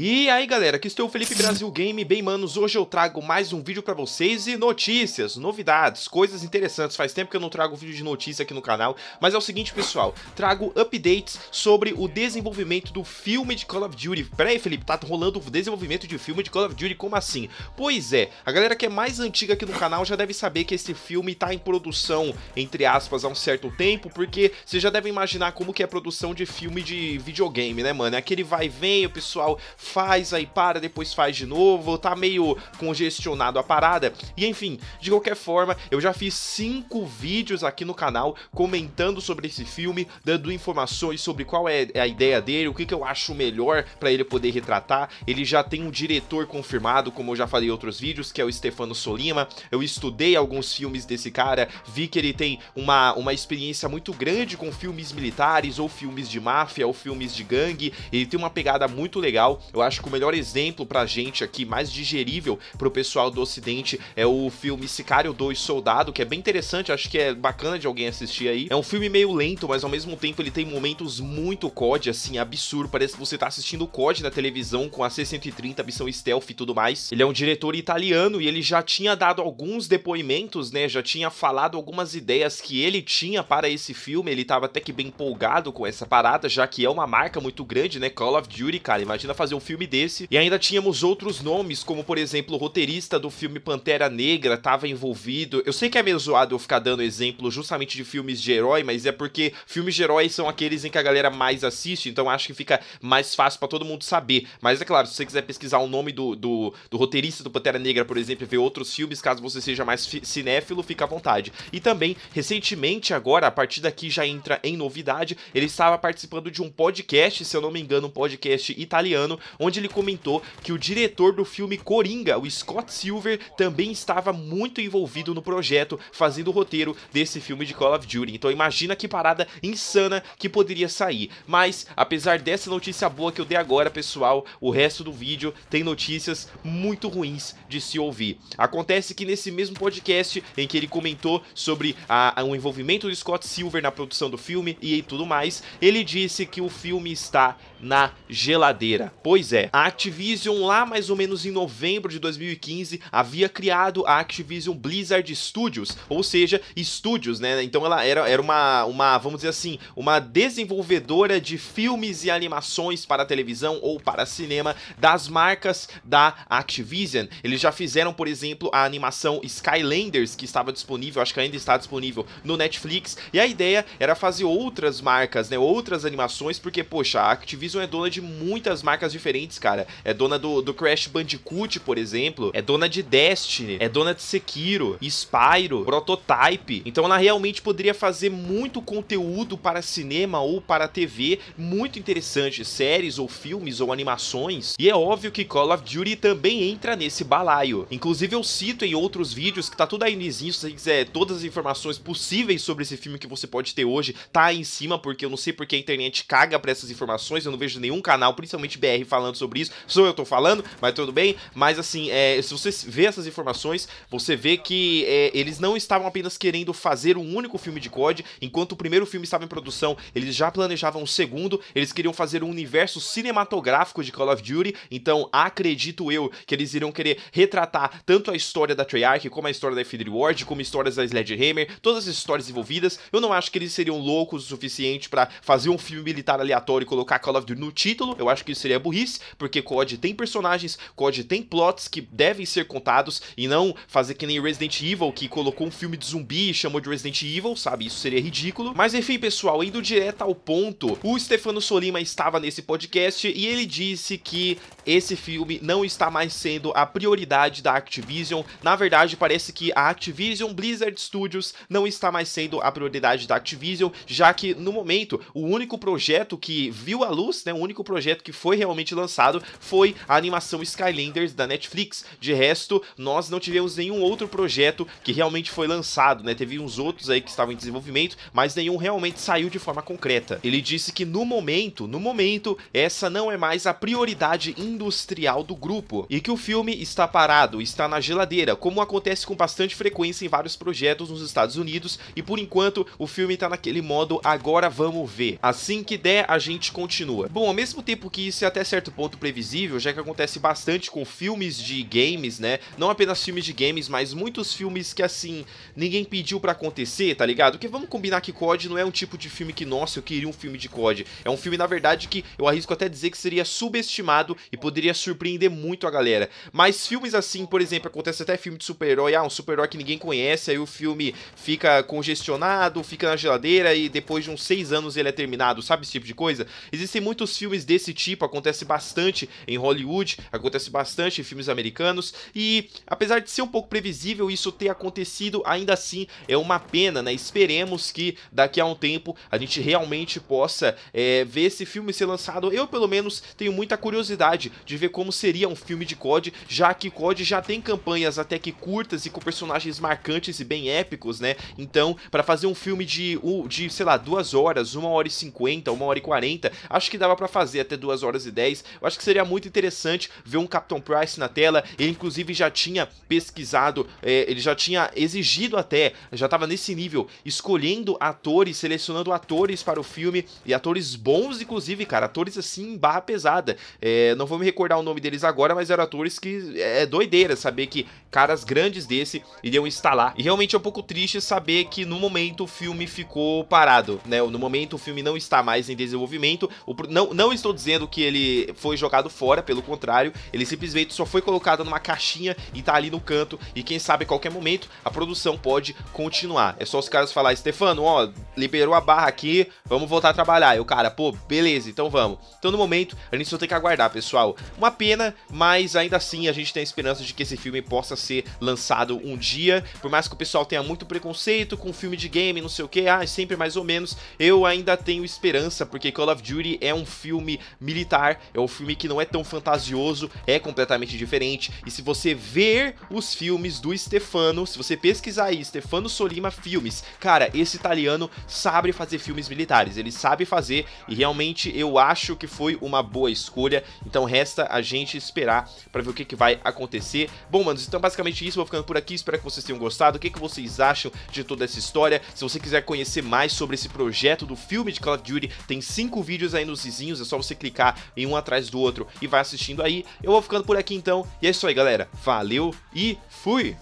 E aí galera, aqui estou o Felipe Brasil Game, bem manos, hoje eu trago mais um vídeo pra vocês e notícias, novidades, coisas interessantes, faz tempo que eu não trago vídeo de notícia aqui no canal, mas é o seguinte pessoal, trago updates sobre o desenvolvimento do filme de Call of Duty, pera aí Felipe, tá rolando o desenvolvimento de filme de Call of Duty, como assim? Pois é, a galera que é mais antiga aqui no canal já deve saber que esse filme tá em produção, entre aspas, há um certo tempo, porque você já deve imaginar como que é a produção de filme de videogame, né mano, é aquele vai e vem, o pessoal faz, aí para, depois faz de novo, tá meio congestionado a parada. E enfim, de qualquer forma, eu já fiz cinco vídeos aqui no canal comentando sobre esse filme, dando informações sobre qual é a ideia dele, o que, que eu acho melhor para ele poder retratar. Ele já tem um diretor confirmado, como eu já falei em outros vídeos, que é o Stefano Solima. Eu estudei alguns filmes desse cara, vi que ele tem uma, uma experiência muito grande com filmes militares, ou filmes de máfia, ou filmes de gangue. Ele tem uma pegada muito legal. Eu eu acho que o melhor exemplo pra gente aqui, mais digerível pro pessoal do ocidente, é o filme Sicário 2 Soldado, que é bem interessante, acho que é bacana de alguém assistir aí. É um filme meio lento, mas ao mesmo tempo ele tem momentos muito COD, assim, absurdo, parece que você tá assistindo COD na televisão com a C-130, missão stealth e tudo mais. Ele é um diretor italiano e ele já tinha dado alguns depoimentos, né, já tinha falado algumas ideias que ele tinha para esse filme, ele tava até que bem empolgado com essa parada, já que é uma marca muito grande, né, Call of Duty, cara, imagina fazer um filme desse. E ainda tínhamos outros nomes, como por exemplo o roteirista do filme Pantera Negra estava envolvido. Eu sei que é meio zoado eu ficar dando exemplo justamente de filmes de herói, mas é porque filmes de heróis são aqueles em que a galera mais assiste, então acho que fica mais fácil para todo mundo saber. Mas é claro, se você quiser pesquisar o nome do, do, do roteirista do Pantera Negra, por exemplo, e ver outros filmes, caso você seja mais cinéfilo, fica à vontade. E também, recentemente agora, a partir daqui já entra em novidade, ele estava participando de um podcast, se eu não me engano, um podcast italiano, onde ele comentou que o diretor do filme Coringa, o Scott Silver, também estava muito envolvido no projeto, fazendo o roteiro desse filme de Call of Duty. Então imagina que parada insana que poderia sair. Mas, apesar dessa notícia boa que eu dei agora, pessoal, o resto do vídeo tem notícias muito ruins de se ouvir. Acontece que nesse mesmo podcast em que ele comentou sobre a, a, o envolvimento do Scott Silver na produção do filme e tudo mais, ele disse que o filme está na geladeira. Pois Pois é, a Activision lá mais ou menos em novembro de 2015 havia criado a Activision Blizzard Studios, ou seja, estúdios, né? Então ela era, era uma, uma, vamos dizer assim, uma desenvolvedora de filmes e animações para televisão ou para cinema das marcas da Activision. Eles já fizeram, por exemplo, a animação Skylanders, que estava disponível, acho que ainda está disponível no Netflix, e a ideia era fazer outras marcas, né? Outras animações, porque, poxa, a Activision é dona de muitas marcas diferentes diferentes, cara. É dona do, do Crash Bandicoot, por exemplo. É dona de Destiny. É dona de Sekiro, Spyro, Prototype. Então ela realmente poderia fazer muito conteúdo para cinema ou para TV muito interessante. Séries ou filmes ou animações. E é óbvio que Call of Duty também entra nesse balaio. Inclusive eu cito em outros vídeos que tá tudo aí no início, se você quiser todas as informações possíveis sobre esse filme que você pode ter hoje, tá aí em cima, porque eu não sei porque a internet caga pra essas informações, eu não vejo nenhum canal, principalmente BR, falando falando sobre isso, sou eu tô falando, mas tudo bem. Mas assim, é, se você vê essas informações, você vê que é, eles não estavam apenas querendo fazer um único filme de COD, enquanto o primeiro filme estava em produção, eles já planejavam o um segundo, eles queriam fazer um universo cinematográfico de Call of Duty, então acredito eu que eles iriam querer retratar tanto a história da Treyarch, como a história da Infinity Ward, como histórias da Sledgehammer, todas as histórias envolvidas. Eu não acho que eles seriam loucos o suficiente para fazer um filme militar aleatório e colocar Call of Duty no título, eu acho que isso seria burrice simples, porque COD tem personagens, COD tem plots que devem ser contados e não fazer que nem Resident Evil, que colocou um filme de zumbi e chamou de Resident Evil, sabe? Isso seria ridículo. Mas enfim, pessoal, indo direto ao ponto, o Stefano Solima estava nesse podcast e ele disse que esse filme não está mais sendo a prioridade da Activision. Na verdade, parece que a Activision Blizzard Studios não está mais sendo a prioridade da Activision, já que no momento o único projeto que viu a luz, né, o único projeto que foi realmente lançado foi a animação Skylanders da Netflix. De resto, nós não tivemos nenhum outro projeto que realmente foi lançado, né? Teve uns outros aí que estavam em desenvolvimento, mas nenhum realmente saiu de forma concreta. Ele disse que no momento, no momento, essa não é mais a prioridade industrial do grupo e que o filme está parado, está na geladeira, como acontece com bastante frequência em vários projetos nos Estados Unidos e por enquanto o filme está naquele modo agora vamos ver. Assim que der, a gente continua. Bom, ao mesmo tempo que isso é até certo certo ponto previsível, já que acontece bastante com filmes de games, né? Não apenas filmes de games, mas muitos filmes que assim, ninguém pediu para acontecer, tá ligado? Porque vamos combinar que COD não é um tipo de filme que, nossa, eu queria um filme de COD. É um filme, na verdade, que eu arrisco até dizer que seria subestimado e poderia surpreender muito a galera. Mas filmes assim, por exemplo, acontece até filme de super-herói, ah, um super-herói que ninguém conhece, aí o filme fica congestionado, fica na geladeira e depois de uns seis anos ele é terminado, sabe esse tipo de coisa? Existem muitos filmes desse tipo, acontece bastante em Hollywood, acontece bastante em filmes americanos e apesar de ser um pouco previsível isso ter acontecido, ainda assim é uma pena, né? Esperemos que daqui a um tempo a gente realmente possa é, ver esse filme ser lançado. Eu pelo menos tenho muita curiosidade de ver como seria um filme de COD, já que COD já tem campanhas até que curtas e com personagens marcantes e bem épicos, né? Então, para fazer um filme de, de, sei lá, duas horas, uma hora e cinquenta, uma hora e quarenta, acho que dava para fazer até duas horas e dez eu acho que seria muito interessante ver um Capitão Price na tela. Ele, inclusive, já tinha pesquisado, é, ele já tinha exigido até, já estava nesse nível, escolhendo atores, selecionando atores para o filme e atores bons, inclusive, cara. Atores assim, barra pesada. É, não vou me recordar o nome deles agora, mas eram atores que é, é doideira saber que caras grandes desse iriam instalar. E realmente é um pouco triste saber que no momento o filme ficou parado, né? No momento o filme não está mais em desenvolvimento. O, não, não estou dizendo que ele foi jogado fora, pelo contrário, ele simplesmente só foi colocado numa caixinha e tá ali no canto, e quem sabe a qualquer momento a produção pode continuar. É só os caras falar, Stefano, ó, liberou a barra aqui, vamos voltar a trabalhar. E o cara, pô, beleza, então vamos. Então no momento, a gente só tem que aguardar, pessoal. Uma pena, mas ainda assim a gente tem a esperança de que esse filme possa ser lançado um dia, por mais que o pessoal tenha muito preconceito com filme de game, não sei o que, ah, é sempre mais ou menos, eu ainda tenho esperança, porque Call of Duty é um filme militar, é um filme que não é tão fantasioso, é completamente diferente. E se você ver os filmes do Stefano, se você pesquisar aí, Stefano Solima Filmes, cara, esse italiano sabe fazer filmes militares, ele sabe fazer e realmente eu acho que foi uma boa escolha. Então resta a gente esperar para ver o que, que vai acontecer. Bom, manos, então basicamente isso, vou ficando por aqui, espero que vocês tenham gostado. O que, que vocês acham de toda essa história? Se você quiser conhecer mais sobre esse projeto do filme de Call of Duty, tem cinco vídeos aí nos vizinhos, é só você clicar em um atrás atrás do outro e vai assistindo aí. Eu vou ficando por aqui então. E é isso aí, galera. Valeu e fui!